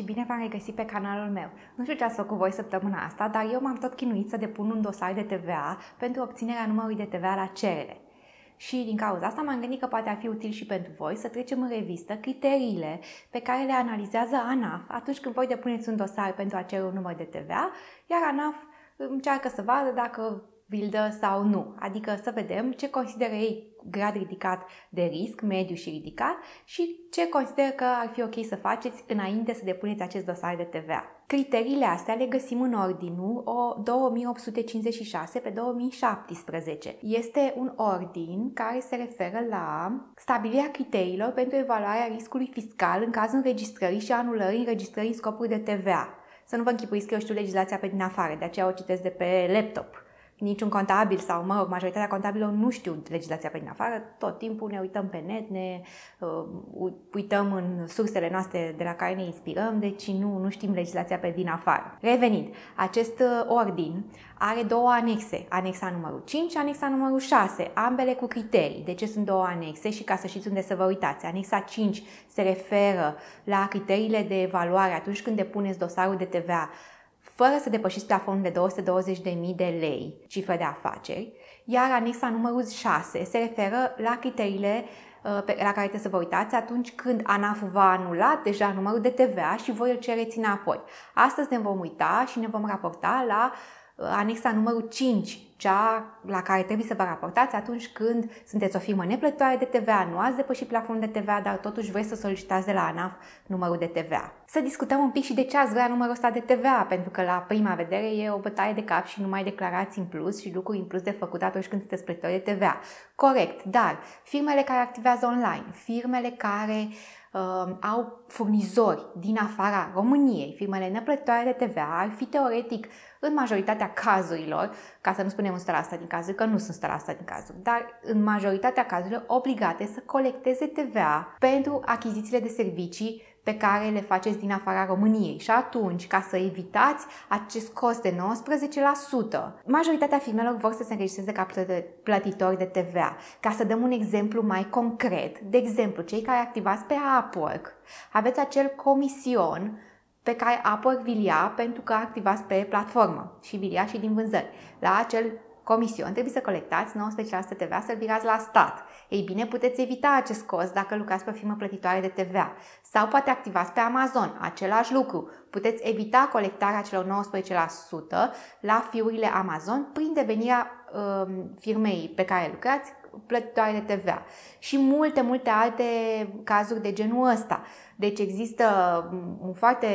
și bine v-am regăsit pe canalul meu. Nu știu ce ați făcut voi săptămâna asta, dar eu m-am tot chinuit să depun un dosar de TVA pentru obținerea numărului de TVA la cerere. Și din cauza asta m-am gândit că poate ar fi util și pentru voi să trecem în revistă criteriile pe care le analizează ANAF atunci când voi depuneți un dosar pentru a cere un număr de TVA, iar ANAF încearcă să vadă dacă vildă sau nu, adică să vedem ce consideră ei grad ridicat de risc, mediu și ridicat și ce consider că ar fi ok să faceți înainte să depuneți acest dosar de TVA. Criteriile astea le găsim în ordinul 2856 pe 2017. Este un ordin care se referă la stabilirea criteriilor pentru evaluarea riscului fiscal în cazul înregistrării și anulării înregistrării în scopuri de TVA. Să nu vă închipuiți că eu știu legislația pe din afară, de aceea o citesc de pe laptop niciun contabil sau, mă rog, majoritatea contabilor nu știu legislația pe din afară, tot timpul ne uităm pe net, ne uh, uităm în sursele noastre de la care ne inspirăm, deci nu, nu știm legislația pe din afară. Revenind, acest uh, ordin are două anexe, anexa numărul 5 și anexa numărul 6, ambele cu criterii. De ce sunt două anexe și ca să știți unde să vă uitați. Anexa 5 se referă la criteriile de evaluare atunci când depuneți dosarul de TVA fără să depășiți plafonul de 220.000 de lei cifră de afaceri, iar anexa numărul 6 se referă la criteriile uh, la care trebuie să vă uitați atunci când ANAF va anula deja numărul de TVA și voi îl cereți înapoi. Astăzi ne vom uita și ne vom raporta la uh, anexa numărul 5 cea la care trebuie să vă raportați atunci când sunteți o firmă neplătoare de TVA, nu ați depășit plafonul de TVA, dar totuși vreți să solicitați de la ANAF numărul de TVA. Să discutăm un pic și de ce ați vrea numărul ăsta de TVA, pentru că la prima vedere e o bătaie de cap și nu mai declarați în plus și lucruri în plus de făcut atunci când sunteți plătitori de TVA. Corect, dar firmele care activează online, firmele care uh, au furnizori din afara României, firmele neplătoare de TVA ar fi teoretic în majoritatea cazurilor, ca să nu spunem nu sunt asta din cazuri, că nu sunt asta din cazuri, dar în majoritatea cazurilor obligate să colecteze TVA pentru achizițiile de servicii pe care le faceți din afara României. Și atunci, ca să evitați acest cost de 19%, majoritatea firmelor vor să se înregistreze ca plătitori de TVA. Ca să dăm un exemplu mai concret, de exemplu, cei care activați pe Upwork, aveți acel comision pe care Upwork vi-l ia pentru că activați pe platformă și vi și din vânzări. La acel comision trebuie să colectați 19% TVA să-l virați la stat. Ei bine, puteți evita acest cost dacă lucrați pe firmă plătitoare de TVA. Sau poate activați pe Amazon, același lucru. Puteți evita colectarea celor 19% la fiurile Amazon prin devenirea um, firmei pe care lucrați plătitoare de TVA. Și multe, multe alte cazuri de genul ăsta. Uh, deci există un foarte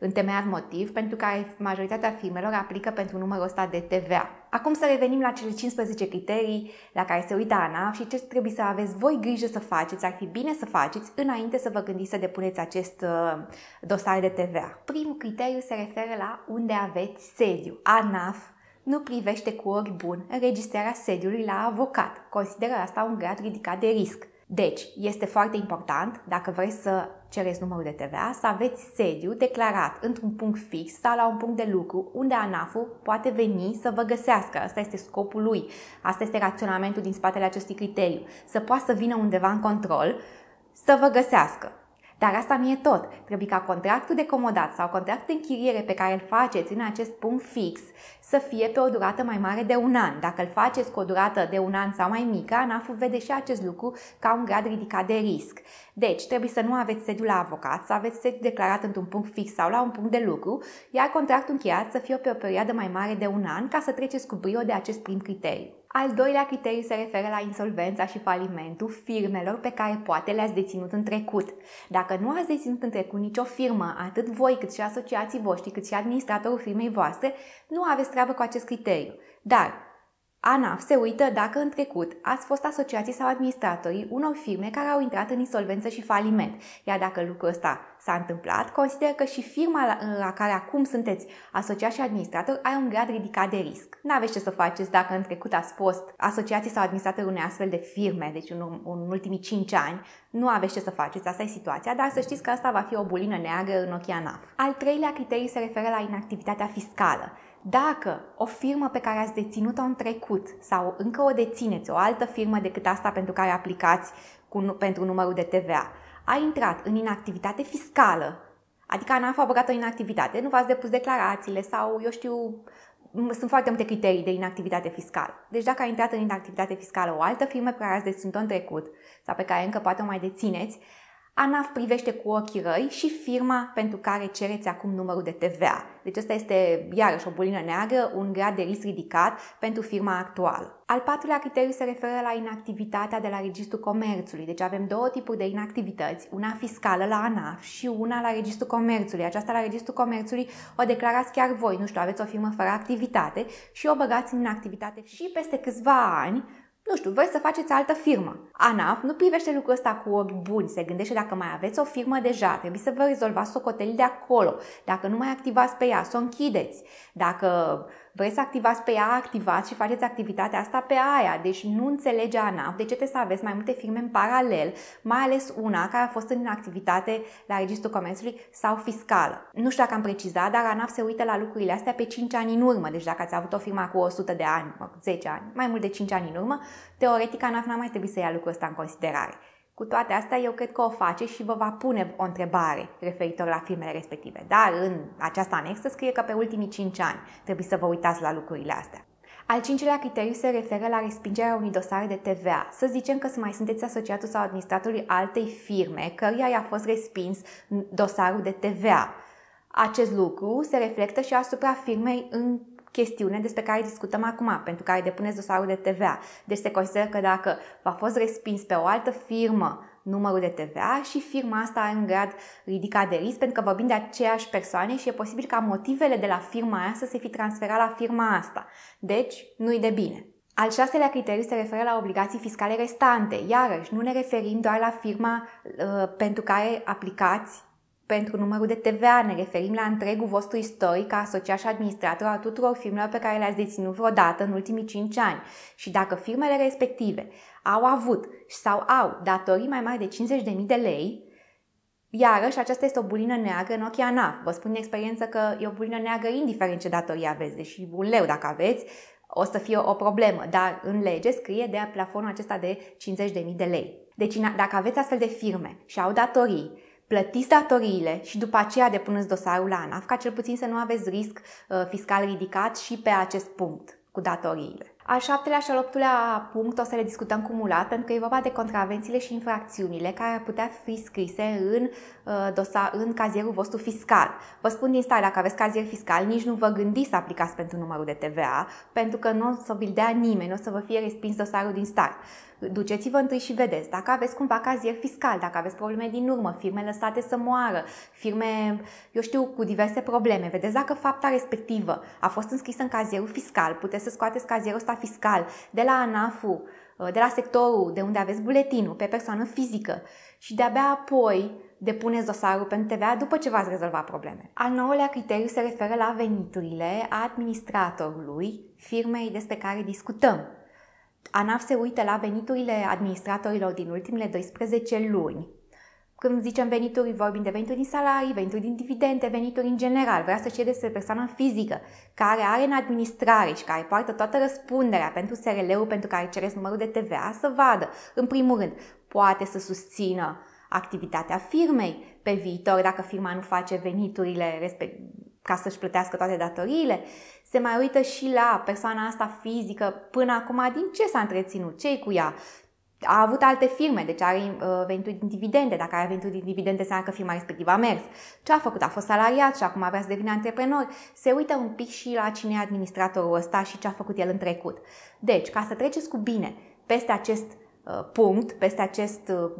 întemeiat motiv pentru care majoritatea firmelor aplică pentru numărul ăsta de TVA. Acum să revenim la cele 15 criterii la care se uită Ana și ce trebuie să aveți voi grijă să faceți, ar fi bine să faceți înainte să vă gândiți să depuneți acest uh, dosar de TVA. Primul criteriu se referă la unde aveți sediu. ANAF nu privește cu ori bun înregistrarea sediului la avocat. Consideră asta un grad ridicat de risc. Deci, este foarte important, dacă vrei să cereți numărul de TVA, să aveți sediu declarat într-un punct fix sau la un punct de lucru unde ANAF-ul poate veni să vă găsească. Asta este scopul lui, asta este raționamentul din spatele acestui criteriu, să poată să vină undeva în control să vă găsească. Dar asta nu e tot. Trebuie ca contractul de comodat sau contractul de închiriere pe care îl faceți în acest punct fix să fie pe o durată mai mare de un an. Dacă îl faceți cu o durată de un an sau mai mică, ANAF vede și acest lucru ca un grad ridicat de risc. Deci, trebuie să nu aveți sediu la avocat, să aveți sediu declarat într-un punct fix sau la un punct de lucru, iar contractul încheiat să fie pe o perioadă mai mare de un an ca să treceți cu brio de acest prim criteriu. Al doilea criteriu se referă la insolvența și falimentul firmelor pe care poate le-ați deținut în trecut. Dacă nu ați deținut în trecut nicio firmă, atât voi cât și asociații voștri, cât și administratorul firmei voastre, nu aveți treabă cu acest criteriu. Dar ANAF se uită dacă în trecut ați fost asociații sau administratorii unor firme care au intrat în insolvență și faliment, iar dacă lucrul ăsta s-a întâmplat, consideră că și firma la, care acum sunteți asociat și administrator are un grad ridicat de risc. N-aveți ce să faceți dacă în trecut ați fost asociații sau administratori unei astfel de firme, deci în, în ultimii 5 ani, nu aveți ce să faceți, asta e situația, dar să știți că asta va fi o bulină neagră în ochii ANAF. Al treilea criteriu se referă la inactivitatea fiscală. Dacă o firmă pe care ați deținut-o în trecut sau încă o dețineți, o altă firmă decât asta pentru care aplicați cu, pentru numărul de TVA, a intrat în inactivitate fiscală, adică n-a făcut o inactivitate, nu v-ați depus declarațiile sau, eu știu, sunt foarte multe criterii de inactivitate fiscală. Deci dacă a intrat în inactivitate fiscală o altă firmă pe care ați deținut-o în trecut sau pe care încă poate o mai dețineți, ANAF privește cu ochii răi și firma pentru care cereți acum numărul de TVA. Deci asta este iarăși o bulină neagră, un grad de risc ridicat pentru firma actuală. Al patrulea criteriu se referă la inactivitatea de la Registrul Comerțului. Deci avem două tipuri de inactivități, una fiscală la ANAF și una la Registrul Comerțului. Aceasta la Registrul Comerțului o declarați chiar voi, nu știu, aveți o firmă fără activitate și o băgați în inactivitate. Și peste câțiva ani, nu știu, voi să faceți altă firmă. ANAF nu privește lucrul ăsta cu ochi buni, se gândește dacă mai aveți o firmă deja, trebuie să vă rezolvați socotelii de acolo, dacă nu mai activați pe ea, să o închideți, dacă Vrei să activați pe ea, activați și faceți activitatea asta pe aia. Deci nu înțelege ANAF de ce trebuie să aveți mai multe firme în paralel, mai ales una care a fost în activitate la Registrul Comerțului sau fiscală. Nu știu dacă am precizat, dar ANAF se uită la lucrurile astea pe 5 ani în urmă. Deci dacă ați avut o firmă cu 100 de ani, 10 ani, mai mult de 5 ani în urmă, teoretic ANAF n a mai trebuit să ia lucrul ăsta în considerare. Cu toate astea, eu cred că o face și vă va pune o întrebare referitor la firmele respective. Dar în această anexă scrie că pe ultimii 5 ani trebuie să vă uitați la lucrurile astea. Al cincilea criteriu se referă la respingerea unui dosar de TVA. Să zicem că mai sunteți asociatul sau administratorului altei firme căruia i-a fost respins dosarul de TVA. Acest lucru se reflectă și asupra firmei în chestiune despre care discutăm acum, pentru care depuneți dosarul de TVA. Deci se consideră că dacă v-a fost respins pe o altă firmă numărul de TVA și firma asta are un grad ridicat de risc pentru că vorbim de aceeași persoane și e posibil ca motivele de la firma aia să se fi transferat la firma asta. Deci, nu-i de bine. Al șaselea criteriu se referă la obligații fiscale restante. Iarăși, nu ne referim doar la firma uh, pentru care aplicați pentru numărul de TVA ne referim la întregul vostru istoric ca asociat și administrator al tuturor firmelor pe care le-ați deținut vreodată în ultimii 5 ani și dacă firmele respective au avut sau au datorii mai mari de 50.000 de lei, Iarăși, aceasta este o bulină neagră în ochii ANAF. Vă spun din experiență că e o bulină neagră indiferent ce datorii aveți, deși un leu dacă aveți, o să fie o problemă, dar în lege scrie de plafonul acesta de 50.000 de lei. Deci, dacă aveți astfel de firme și au datorii plătiți datoriile și după aceea depuneți dosarul la ANAF, ca cel puțin să nu aveți risc uh, fiscal ridicat și pe acest punct cu datoriile. Al șaptelea și al optulea punct o să le discutăm cumulat, pentru că e vorba de contravențiile și infracțiunile care ar putea fi scrise în, uh, dosa, în cazierul vostru fiscal. Vă spun din stare, dacă aveți cazier fiscal, nici nu vă gândiți să aplicați pentru numărul de TVA, pentru că nu o să vi dea nimeni, nu o să vă fie respins dosarul din stare. Duceți-vă întâi și vedeți. Dacă aveți cumva cazier fiscal, dacă aveți probleme din urmă, firme lăsate să moară, firme, eu știu, cu diverse probleme, vedeți dacă fapta respectivă a fost înscrisă în cazierul fiscal, puteți să scoateți cazierul ăsta fiscal de la ANAF-ul, ă, de la sectorul de unde aveți buletinul, pe persoană fizică și de-abia apoi depuneți dosarul pentru TVA după ce v-ați rezolvat probleme. Al nouălea criteriu se referă la veniturile administratorului firmei despre care discutăm. ANAF se uită la veniturile administratorilor din ultimele 12 luni. Când zicem venituri, vorbim de venituri din salarii, venituri din dividende, venituri în general. Vrea să știe despre persoana fizică care are în administrare și care poartă toată răspunderea pentru SRL-ul pentru care cereți numărul de TVA să vadă, în primul rând, poate să susțină activitatea firmei pe viitor dacă firma nu face veniturile respect- ca să-și plătească toate datoriile, se mai uită și la persoana asta fizică până acum din ce s-a întreținut, ce cu ea, a avut alte firme, deci are uh, venituri din dividende. Dacă are venituri din dividende, înseamnă că firma respectivă a mers. Ce a făcut? A fost salariat și acum vrea să devină antreprenor. Se uită un pic și la cine e administratorul ăsta și ce a făcut el în trecut. Deci, ca să treceți cu bine peste acest uh, punct, peste acest uh,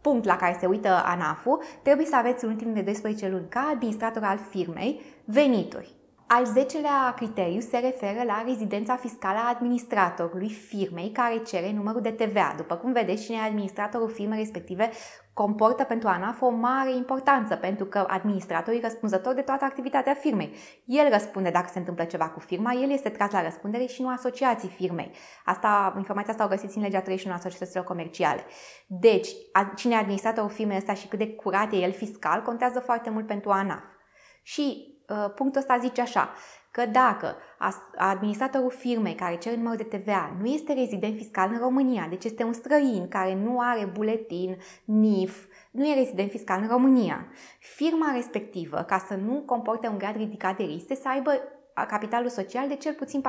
punct la care se uită ANAF-ul, trebuie să aveți în ultimele 12 luni ca administrator al firmei venituri. Al zecelea criteriu se referă la rezidența fiscală a administratorului firmei care cere numărul de TVA. După cum vedeți, cine e administratorul firmei respective comportă pentru ANAF o mare importanță, pentru că administratorul e răspunzător de toată activitatea firmei. El răspunde dacă se întâmplă ceva cu firma, el este tras la răspundere și nu asociații firmei. Asta, informația asta o găsiți în legea 31 a societăților comerciale. Deci, cine e administratorul firmei ăsta și cât de curat e el fiscal, contează foarte mult pentru ANAF. Și uh, punctul ăsta zice așa, că dacă administratorul firmei care cere număr de TVA nu este rezident fiscal în România, deci este un străin care nu are buletin, NIF, nu e rezident fiscal în România, firma respectivă, ca să nu comporte un grad ridicat de risc, să aibă capitalul social de cel puțin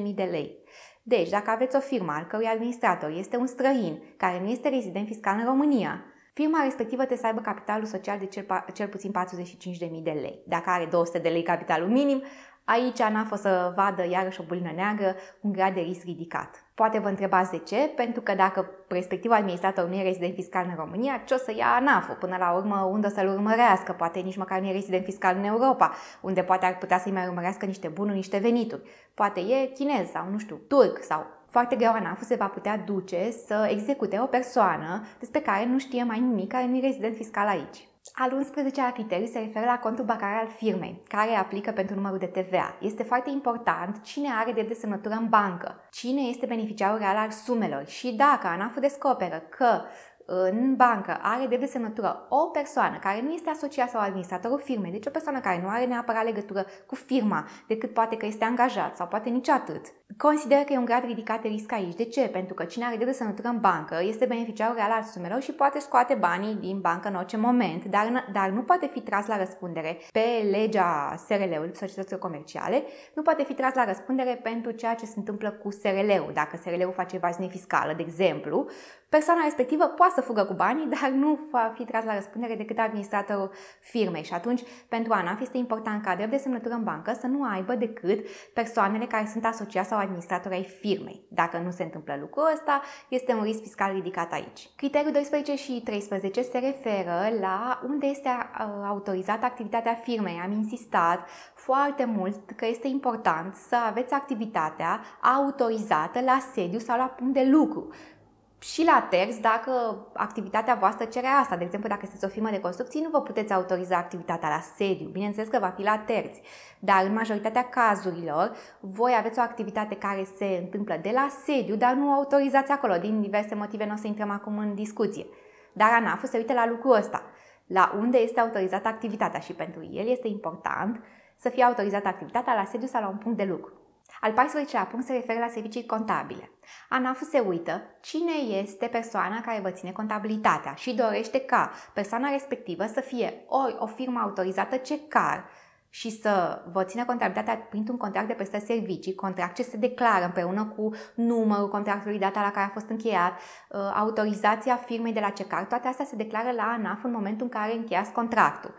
45.000 de lei. Deci, dacă aveți o firmă al cărui administrator este un străin care nu este rezident fiscal în România, firma respectivă trebuie să aibă capitalul social de cel, cel puțin 45.000 de lei. Dacă are 200 de lei capitalul minim, Aici a fost să vadă iarăși o bulină neagră cu un grad de risc ridicat. Poate vă întrebați de ce, pentru că dacă perspectiva administrator nu e rezident fiscal în România, ce o să ia anaf Până la urmă, unde o să-l urmărească? Poate nici măcar nu e rezident fiscal în Europa, unde poate ar putea să-i mai urmărească niște bunuri, niște venituri. Poate e chinez sau, nu știu, turc sau foarte greu anaf se va putea duce să execute o persoană despre care nu știe mai nimic, care nu e rezident fiscal aici. Al 11 a criteriu se referă la contul bancar al firmei, care aplică pentru numărul de TVA. Este foarte important cine are drept de semnătură în bancă, cine este beneficiarul real al sumelor și dacă ANAF descoperă că în bancă are drept de semnătură o persoană care nu este asociat sau administratorul firmei, deci o persoană care nu are neapărat legătură cu firma, decât poate că este angajat sau poate nici atât, consideră că e un grad ridicat de risc aici. De ce? Pentru că cine are drept de semnătură în bancă este beneficiarul real al sumelor și poate scoate banii din bancă în orice moment, dar, dar nu poate fi tras la răspundere pe legea SRL-ului, societăților comerciale, nu poate fi tras la răspundere pentru ceea ce se întâmplă cu SRL-ul. Dacă SRL-ul face evaziune fiscală, de exemplu, persoana respectivă poate să fugă cu banii, dar nu va fi tras la răspundere decât administratorul firmei. Și atunci, pentru ANAF este important ca drept de semnătură în bancă să nu aibă decât persoanele care sunt asociați sau administratori ai firmei. Dacă nu se întâmplă lucrul ăsta, este un risc fiscal ridicat aici. Criteriul 12 și 13 se referă la unde este uh, autorizată activitatea firmei. Am insistat foarte mult că este important să aveți activitatea autorizată la sediu sau la punct de lucru și la text, dacă activitatea voastră cere asta, de exemplu, dacă sunteți o firmă de construcții, nu vă puteți autoriza activitatea la sediu. Bineînțeles că va fi la terți, dar în majoritatea cazurilor, voi aveți o activitate care se întâmplă de la sediu, dar nu o autorizați acolo. Din diverse motive nu o să intrăm acum în discuție. Dar anaf se uite la lucrul ăsta, la unde este autorizată activitatea și pentru el este important să fie autorizată activitatea la sediu sau la un punct de lucru. Al 14-lea punct se referă la servicii contabile. ANAF se uită cine este persoana care vă ține contabilitatea și dorește ca persoana respectivă să fie ori o firmă autorizată CECAR, și să vă țină contabilitatea printr-un contract de prestări servicii, contract ce se declară împreună cu numărul contractului, data la care a fost încheiat, uh, autorizația firmei de la CECAR, toate astea se declară la ANAF în momentul în care încheiați contractul.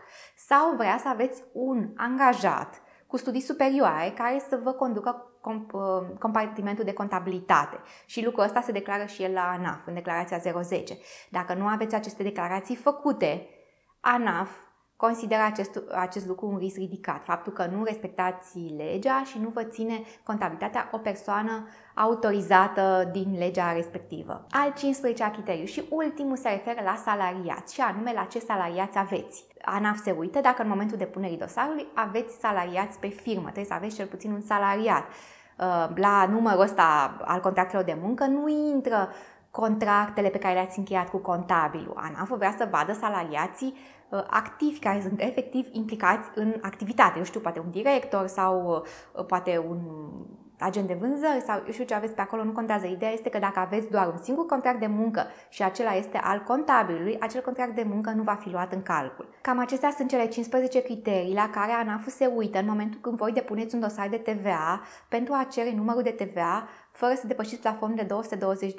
Sau vrea să aveți un angajat cu studii superioare care să vă conducă uh, compartimentul de contabilitate. Și lucrul ăsta se declară și el la ANAF, în declarația 010. Dacă nu aveți aceste declarații făcute, ANAF consideră acest, acest lucru un risc ridicat, faptul că nu respectați legea și nu vă ține contabilitatea o persoană autorizată din legea respectivă. Al 15-a criteriu și ultimul se referă la salariați și anume la ce salariați aveți. ANAF se uită dacă în momentul depunerii dosarului aveți salariați pe firmă, trebuie să aveți cel puțin un salariat uh, la numărul ăsta al contractelor de muncă nu intră contractele pe care le-ați încheiat cu contabilul. ANAF vrea să vadă salariații uh, activi care sunt efectiv implicați în activitate. Eu știu, poate un director sau uh, poate un agent de vânzări sau eu știu ce aveți pe acolo, nu contează. Ideea este că dacă aveți doar un singur contract de muncă și acela este al contabilului, acel contract de muncă nu va fi luat în calcul. Cam acestea sunt cele 15 criterii la care ANAF se uită în momentul când voi depuneți un dosar de TVA pentru a cere numărul de TVA fără să depășiți plafonul de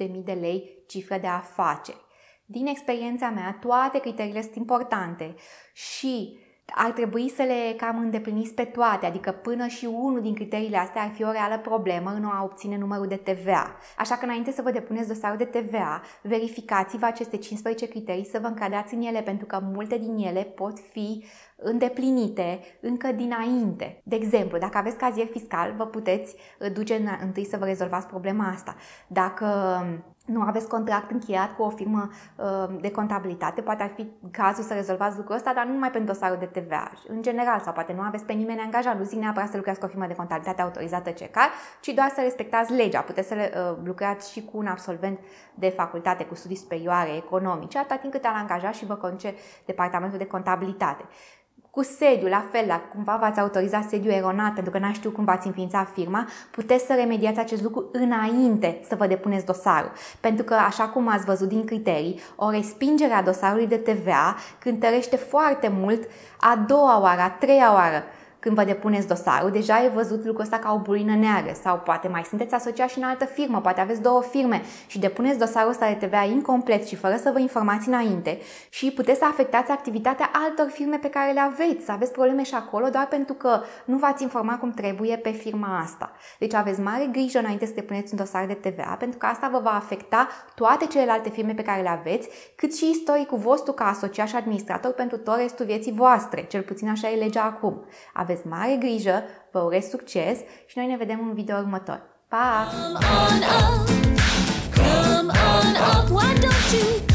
220.000 de lei cifră de afaceri. Din experiența mea, toate criteriile sunt importante și ar trebui să le cam îndepliniți pe toate, adică până și unul din criteriile astea ar fi o reală problemă în a obține numărul de TVA. Așa că înainte să vă depuneți dosarul de TVA, verificați-vă aceste 15 criterii să vă încadrați în ele, pentru că multe din ele pot fi îndeplinite încă dinainte. De exemplu, dacă aveți cazier fiscal, vă puteți uh, duce întâi să vă rezolvați problema asta. Dacă nu aveți contract încheiat cu o firmă uh, de contabilitate, poate ar fi cazul să rezolvați lucrul ăsta, dar nu numai pentru dosarul de TVA, în general, sau poate nu aveți pe nimeni angajat, nu zic neapărat să lucrați cu o firmă de contabilitate autorizată CECAR, ci doar să respectați legea. Puteți să uh, lucrați și cu un absolvent de facultate cu studii superioare economice, atâta timp cât l-a angajat și vă conduce departamentul de contabilitate cu sediu, la fel, la cumva v-ați autorizat sediu eronat pentru că n-a știut cum v-ați înființat firma, puteți să remediați acest lucru înainte să vă depuneți dosarul. Pentru că, așa cum ați văzut din criterii, o respingere a dosarului de TVA cântărește foarte mult a doua oară, a treia oară când vă depuneți dosarul, deja e văzut lucrul ăsta ca o bulină neagră sau poate mai sunteți asociați și în altă firmă, poate aveți două firme și depuneți dosarul ăsta de TVA incomplet și fără să vă informați înainte și puteți să afectați activitatea altor firme pe care le aveți, să aveți probleme și acolo doar pentru că nu v-ați informat cum trebuie pe firma asta. Deci aveți mare grijă înainte să depuneți un dosar de TVA pentru că asta vă va afecta toate celelalte firme pe care le aveți, cât și istoricul vostru ca asociat și administrator pentru tot restul vieții voastre, cel puțin așa e legea acum. Aveți aveți mare grijă, vă urez succes și noi ne vedem în video următor. Pa! Come on up, come on up, why don't you